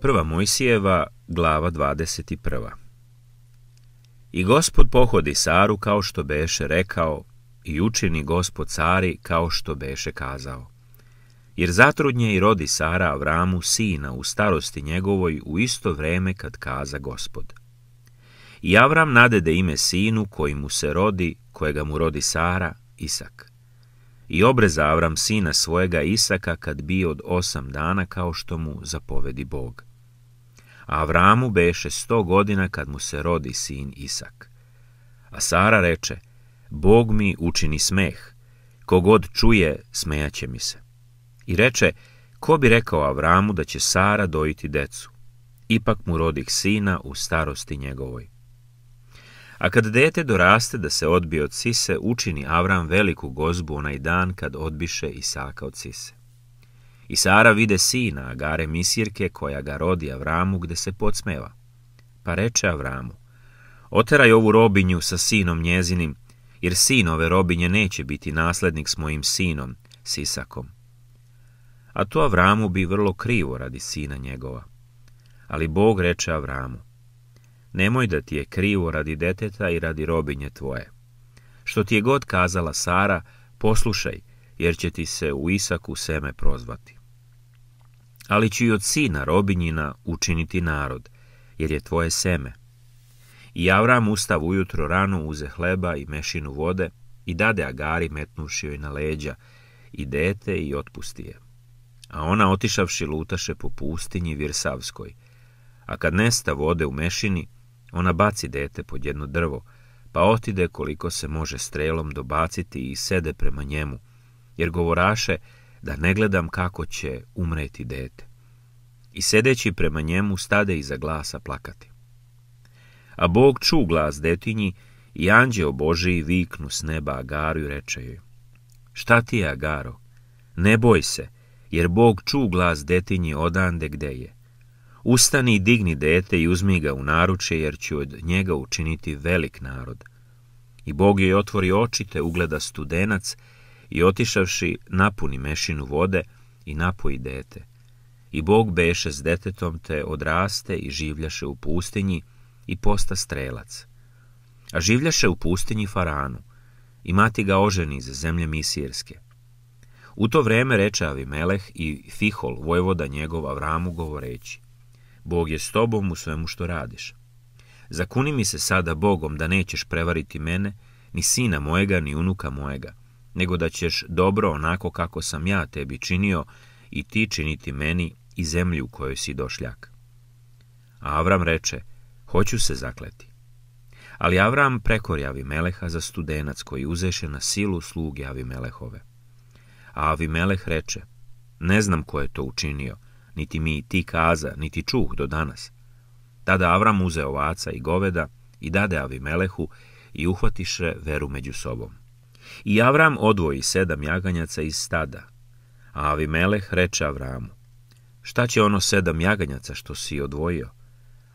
Prva Mojsijeva, glava 21. I gospod pohodi Saru kao što beše rekao, i učini gospod Sari kao što beše kazao. Jer zatrudnje i rodi Sara Avramu sina u starosti njegovoj u isto vreme kad kaza gospod. I Avram nadede ime sinu koji mu se rodi, kojega mu rodi Sara, Isak. I obreza Avram sina svojega Isaka kad bi od osam dana kao što mu zapovedi Bog a Avramu beše sto godina kad mu se rodi sin Isak. A Sara reče, Bog mi učini smeh, kogod čuje, smejaće mi se. I reče, ko bi rekao Avramu da će Sara dojiti decu? Ipak mu rodih sina u starosti njegovoj. A kad dete doraste da se odbije od Sise, učini Avram veliku gozbu onaj dan kad odbiše Isaka od Sise. I Sara vide sina Agare Misirke koja ga rodi Avramu gde se podsmeva. Pa reče Avramu, oteraj ovu robinju sa sinom njezinim, jer sin ove robinje neće biti naslednik s mojim sinom, Sisakom. A to Avramu bi vrlo krivo radi sina njegova. Ali Bog reče Avramu, nemoj da ti je krivo radi deteta i radi robinje tvoje. Što ti je god kazala Sara, poslušaj, jer će ti se u Isaku seme prozvati ali ću i od sina robinjina učiniti narod, jer je tvoje seme. I Avram ustav ujutro rano uze hleba i mešinu vode i dade Agari metnuši joj na leđa i dete i otpusti je. A ona otišavši lutaše po pustinji Virsavskoj, a kad nesta vode u mešini, ona baci dete pod jedno drvo, pa otide koliko se može strelom dobaciti i sede prema njemu, jer govoraše da ne gledam kako će umreti dete. I sedeći prema njemu stade iza glasa plakati. A Bog ču glas detinji i anđeo Božiji viknu s neba Agaru i reče joj, šta ti je Agaro, ne boj se, jer Bog ču glas detinji odande gde je. Ustani i digni dete i uzmi ga u naruče, jer ću od njega učiniti velik narod. I Bog joj otvori oči, te ugleda studenac i otišavši napuni mešinu vode i napoji dete. I Bog beše s detetom te odraste i življaše u pustinji i posta strelac. A življaše u pustinji Faranu i mati ga oženi za zemlje Misirske. U to vreme reče Avimeleh i Fihol, vojvoda njegova Avramu, govoreći Bog je s tobom u svemu što radiš. Zakuni mi se sada Bogom da nećeš prevariti mene, ni sina mojega, ni unuka mojega, nego da ćeš dobro onako kako sam ja tebi činio i ti činiti meni i zemlju u kojoj si došljak. A Avram reče, hoću se zakleti. Ali Avram prekori Avimeleha za studenac koji uzeše na silu sluge Avimelehove. A Avimeleh reče, ne znam ko je to učinio, niti mi ti kaza, niti čuh do danas. Tada Avram uze ovaca i goveda i dade Avimelehu i uhvatiše veru među sobom. I Avram odvoji sedam jaganjaca iz stada. A Avimeleh reče Avramu, šta će ono sedam jaganjaca što si odvojio?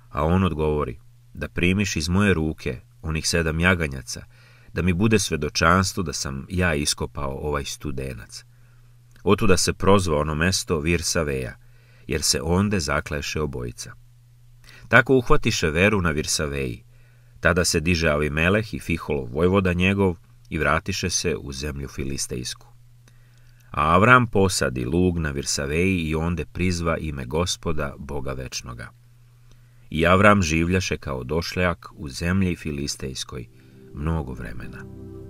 A on odgovori, da primiš iz moje ruke onih sedam jaganjaca, da mi bude svedočanstvo da sam ja iskopao ovaj studenac. Otuda se prozva ono mesto Virsaveja, jer se onde zakleše obojica. Tako uhvatiše veru na Virsaveji. Tada se diže Avimeleh i Fiholov vojvoda njegov i vratiše se u zemlju Filistejsku. A Avram posadi lug na Virsaveji i onde prizva ime gospoda, Boga večnoga. I Avram življaše kao došljak u zemlji Filistejskoj mnogo vremena.